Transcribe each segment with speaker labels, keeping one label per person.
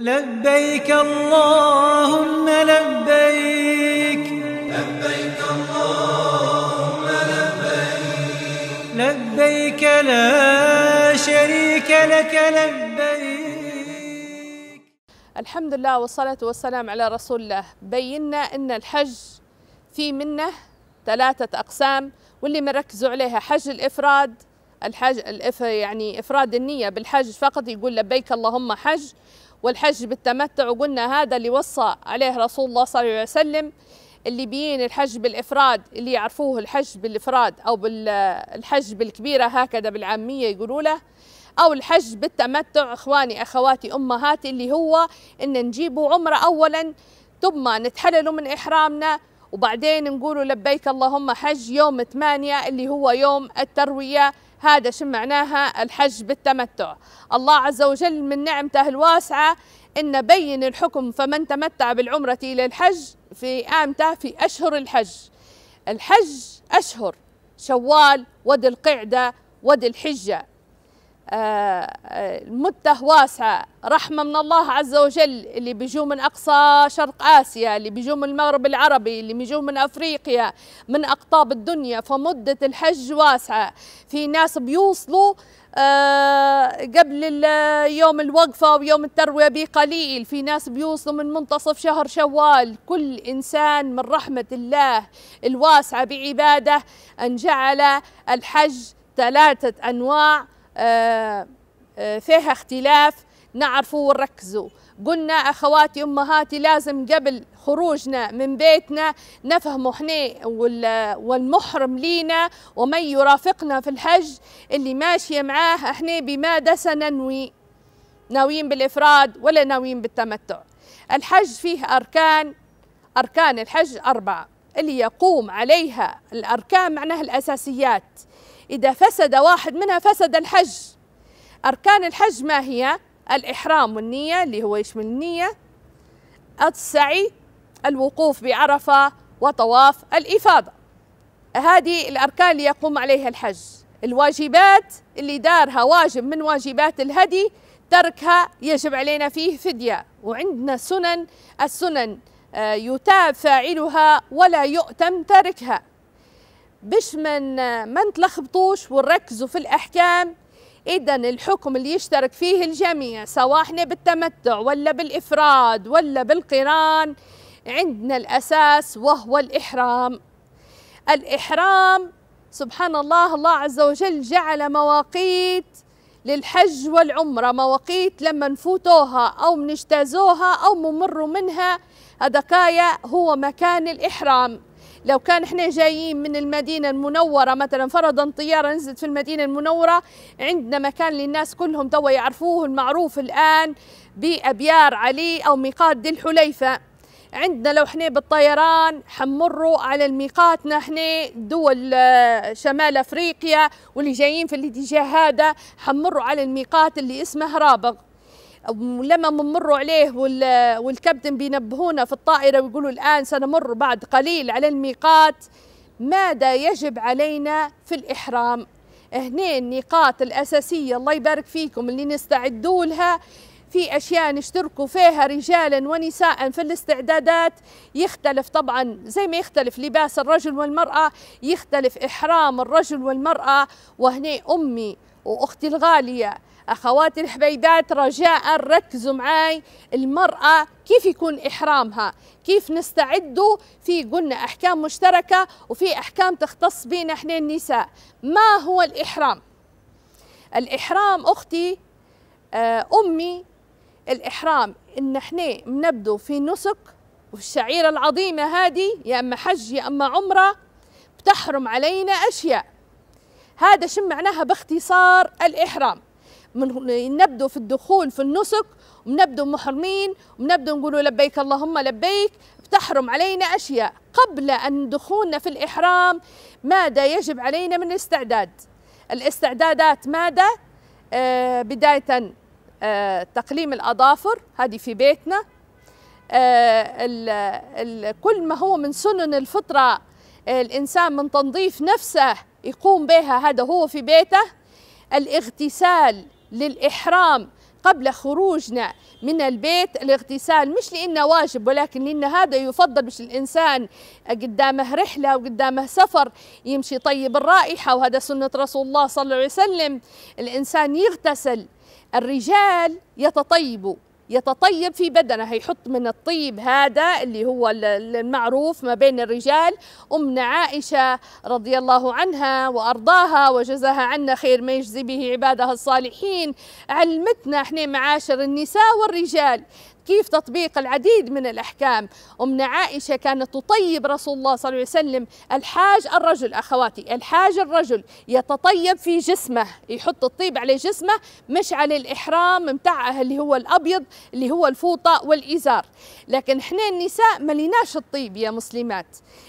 Speaker 1: لبيك اللهم لبيك لبيك اللهم لبيك لبيك لا شريك لك لبيك الحمد لله والصلاة والسلام على رسول الله بينا أن الحج في منه ثلاثة أقسام واللي مركزوا عليها حج الإفراد الحج يعني إفراد النية بالحج فقط يقول لبيك اللهم حج والحج بالتمتع وقلنا هذا اللي وصى عليه رسول الله صلى الله عليه وسلم اللي بين الحج بالإفراد اللي يعرفوه الحج بالإفراد أو بالحج بالكبيرة هكذا بالعامية يقولوا له أو الحج بالتمتع إخواني أخواتي أمهاتي اللي هو إن نجيبوا عمرة أولا ثم نتحللوا من إحرامنا وبعدين نقول لبيك اللهم حج يوم 8 اللي هو يوم التروية هذا شو معناها الحج بالتمتع الله عز وجل من نعمته الواسعة إن بين الحكم فمن تمتع بالعمرة إلى الحج في آمته في أشهر الحج الحج أشهر شوال ود القعدة ود الحجة مدة واسعة رحمة من الله عز وجل اللي بيجوا من أقصى شرق آسيا اللي بيجوا من المغرب العربي اللي بيجوا من أفريقيا من أقطاب الدنيا فمدة الحج واسعة في ناس بيوصلوا آه، قبل يوم الوقفة ويوم التروية بقليل في ناس بيوصلوا من منتصف شهر شوال كل إنسان من رحمة الله الواسعة بعباده أن جعل الحج ثلاثة أنواع آه، آه، فيها اختلاف نعرفوا ونركزوا قلنا أخواتي أمهاتي لازم قبل خروجنا من بيتنا نفهم احنا والمحرم لينا ومن يرافقنا في الحج اللي ماشية معاه احنا بماذا سننوي ناويين بالإفراد ولا ناويين بالتمتع الحج فيه أركان أركان الحج أربعة اللي يقوم عليها الأركان معناها الأساسيات إذا فسد واحد منها فسد الحج أركان الحج ما هي؟ الإحرام والنية اللي هو يشمل النية السعي الوقوف بعرفة وطواف الإفاضة هذه الأركان اللي يقوم عليها الحج الواجبات اللي دارها واجب من واجبات الهدي تركها يجب علينا فيه فدية وعندنا سنن السنن آه، يتاب فاعلها ولا يؤتم تاركها باش من ما نتلخبطوش ونركزوا في الأحكام إذا الحكم اللي يشترك فيه الجميع سواء احنا بالتمتع ولا بالإفراد ولا بالقران عندنا الأساس وهو الإحرام الإحرام سبحان الله الله عز وجل جعل مواقيت للحج والعمرة مواقيت لما نفوتوها أو نجتازوها أو ممروا منها هذا هو مكان الإحرام لو كان احنا جايين من المدينة المنورة مثلا فرضا طيارة نزلت في المدينة المنورة عندنا مكان للناس كلهم توا يعرفوه المعروف الآن بأبيار علي أو ميقات دي الحليفة عندنا لو احنا بالطيران حمروا على الميقاتنا احنا دول آه، شمال افريقيا واللي جايين في الاتجاه هذا حمروا على الميقات اللي اسمه رابغ لما بنمر عليه والكابتن بينبهونا في الطائرة ويقولوا الآن سنمر بعد قليل على الميقات ماذا يجب علينا في الإحرام هنا النقاط الأساسية الله يبارك فيكم اللي نستعدوا لها في أشياء نشتركوا فيها رجالا ونساء في الاستعدادات يختلف طبعا زي ما يختلف لباس الرجل والمرأة يختلف إحرام الرجل والمرأة وهنا أمي وأختي الغالية أخواتي الحبيبات رجاء ركزوا معي المرأة كيف يكون إحرامها كيف نستعدوا في قلنا أحكام مشتركة وفي أحكام تختص بنا إحنا النساء ما هو الإحرام الإحرام أختي آه، أمي الإحرام إن إحنا بنبدو في نسك وفي الشعيرة العظيمة هذه يا أما حج يا أما عمرة بتحرم علينا أشياء هذا شو معناها باختصار الإحرام من نبدو في الدخول في النسك ونبدو محرمين ونبدو نقولوا لبيك اللهم لبيك تحرم علينا أشياء قبل أن دخولنا في الإحرام ماذا يجب علينا من استعداد الاستعدادات ماذا آه بداية آه تقليم الأظافر هذه في بيتنا آه الـ الـ كل ما هو من سنن الفطرة آه، الإنسان من تنظيف نفسه يقوم بها هذا هو في بيته الاغتسال للإحرام قبل خروجنا من البيت الاغتسال مش لأنه واجب ولكن لأن هذا يفضل مش الإنسان قدامه رحلة وقدامه سفر يمشي طيب الرائحة وهذا سنة رسول الله صلى الله عليه وسلم الإنسان يغتسل الرجال يتطيبوا يتطيب في بدنه هيحط من الطيب هذا اللي هو المعروف ما بين الرجال أمنا عائشة رضي الله عنها وأرضاها وجزاها عنا خير ما يجزي به عبادها الصالحين علمتنا احنا معاشر النساء والرجال كيف تطبيق العديد من الأحكام أمنا عائشة كانت تطيب رسول الله صلى الله عليه وسلم الحاج الرجل أخواتي الحاج الرجل يتطيب في جسمه يحط الطيب على جسمه مش على الإحرام متاعه اللي هو الأبيض اللي هو الفوطة والإزار لكن احنا النساء ما ليناش الطيب يا مسلمات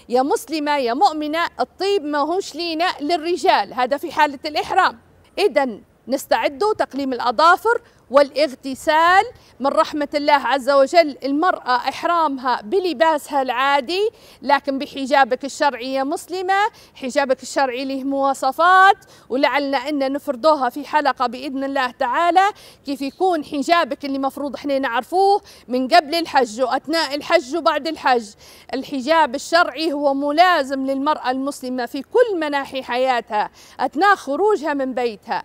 Speaker 1: يا مسلمة يا مؤمنة الطيب ما هوش لينا للرجال هذا في حالة الإحرام إذا نستعد تقليم الأظافر والاغتسال من رحمة الله عز وجل المرأة إحرامها بلباسها العادي لكن بحجابك الشرعي يا مسلمة حجابك الشرعي له مواصفات ولعلنا أن نفردوها في حلقة بإذن الله تعالى كيف يكون حجابك اللي مفروض احنا نعرفوه من قبل الحج وأثناء الحج وبعد الحج الحجاب الشرعي هو ملازم للمرأة المسلمة في كل مناحي حياتها أثناء خروجها من بيتها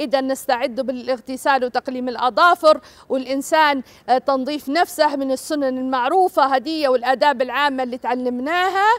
Speaker 1: إذا نستعد بالاغتسال وتقليم تلحم الأظافر والإنسان آه، تنظيف نفسه من السنن المعروفة هدية والآداب العامة اللي تعلمناها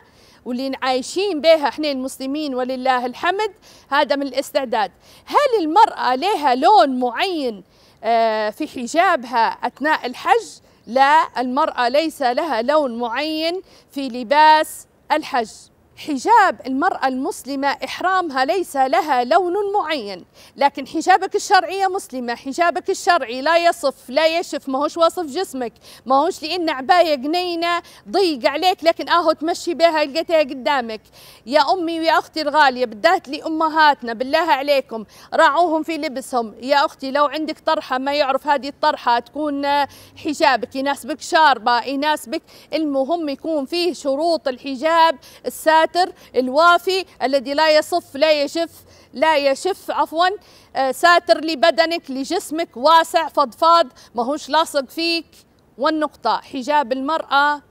Speaker 1: واللي عايشين بها احنا المسلمين ولله الحمد هذا من الاستعداد هل المرأة لها لون معين آه، في حجابها أثناء الحج لا المرأة ليس لها لون معين في لباس الحج حجاب المرأة المسلمة إحرامها ليس لها لون معين لكن حجابك الشرعية مسلمة حجابك الشرعي لا يصف لا يشف ما هوش واصف جسمك ما هوش لأن عباية قنينة ضيق عليك لكن آهو تمشي بها لقيتها قدامك يا أمي ويا أختي الغالية بالذات لأمهاتنا بالله عليكم راعوهم في لبسهم يا أختي لو عندك طرحة ما يعرف هذه الطرحة تكون حجابك يناسبك شاربة يناسبك المهم يكون فيه شروط الحجاب الساتر العطر الوافي الذي لا يصف لا يجف لا يشف عفوا آه، ساتر لبدنك لجسمك واسع فضفاض ماهوش لاصق فيك والنقطة حجاب المرأة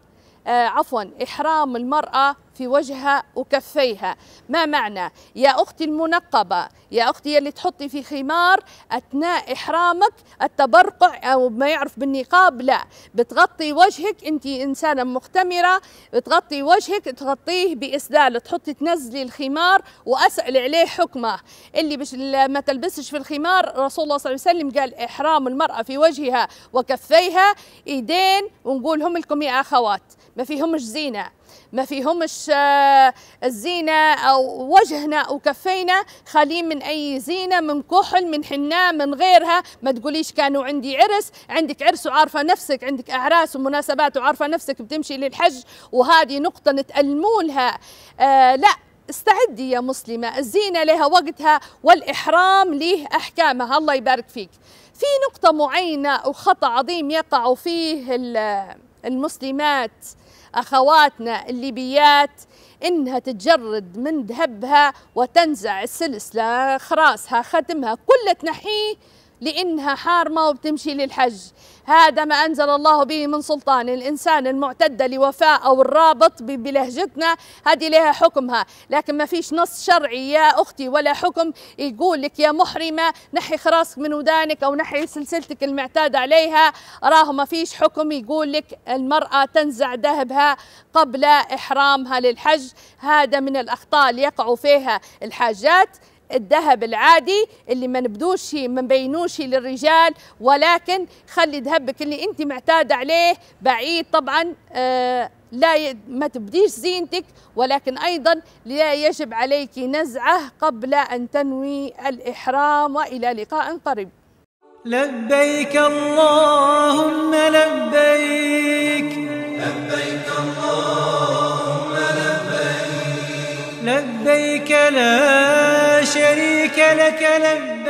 Speaker 1: آه، عفوا إحرام المرأة في وجهها وكفيها ما معنى يا أختي المنقبة يا أختي اللي تحطي في خمار أثناء إحرامك التبرقع أو ما يعرف بالنقاب لا بتغطي وجهك أنت إنسانة مختمرة بتغطي وجهك تغطيه بإسدال تحطي تنزلي الخمار وأسأل عليه حكمه اللي بش ما تلبسش في الخمار رسول الله صلى الله عليه وسلم قال إحرام المرأة في وجهها وكفيها إيدين ونقول هم لكم يا أخوات ما فيهمش زينة ما فيهمش آه، الزينة أو وجهنا أو كفينا خالين من أي زينة من كحل من حناء من غيرها ما تقوليش كانوا عندي عرس عندك عرس وعارفة نفسك عندك أعراس ومناسبات وعارفة نفسك بتمشي للحج وهذه نقطة نتألمولها آه لا استعدي يا مسلمة الزينة لها وقتها والإحرام له أحكامها الله يبارك فيك في نقطة معينة وخطأ عظيم يقع فيه المسلمات أخواتنا الليبيات إنها تتجرد من ذهبها وتنزع السلسلة خراسها ختمها كله تنحيه لانها حارمه وبتمشي للحج هذا ما انزل الله به من سلطان الانسان المعتده لوفاء او الرابط بلهجتنا هذه لها حكمها لكن ما فيش نص شرعي يا اختي ولا حكم يقول لك يا محرمه نحي خراسك من ودانك او نحي سلسلتك المعتاد عليها راه ما فيش حكم يقول لك المراه تنزع ذهبها قبل احرامها للحج هذا من الاخطاء اللي يقع فيها الحاجات الذهب العادي اللي ما نبدوش ما نبينوش للرجال ولكن خلي ذهبك اللي انت معتاد عليه بعيد طبعا آه لا ي... ما تبديش زينتك ولكن ايضا لا يجب عليك نزعه قبل ان تنوي الاحرام والى لقاء قريب لبيك اللهم لبيك لبيك اللهم لبيك لبيك لا شريك لك لم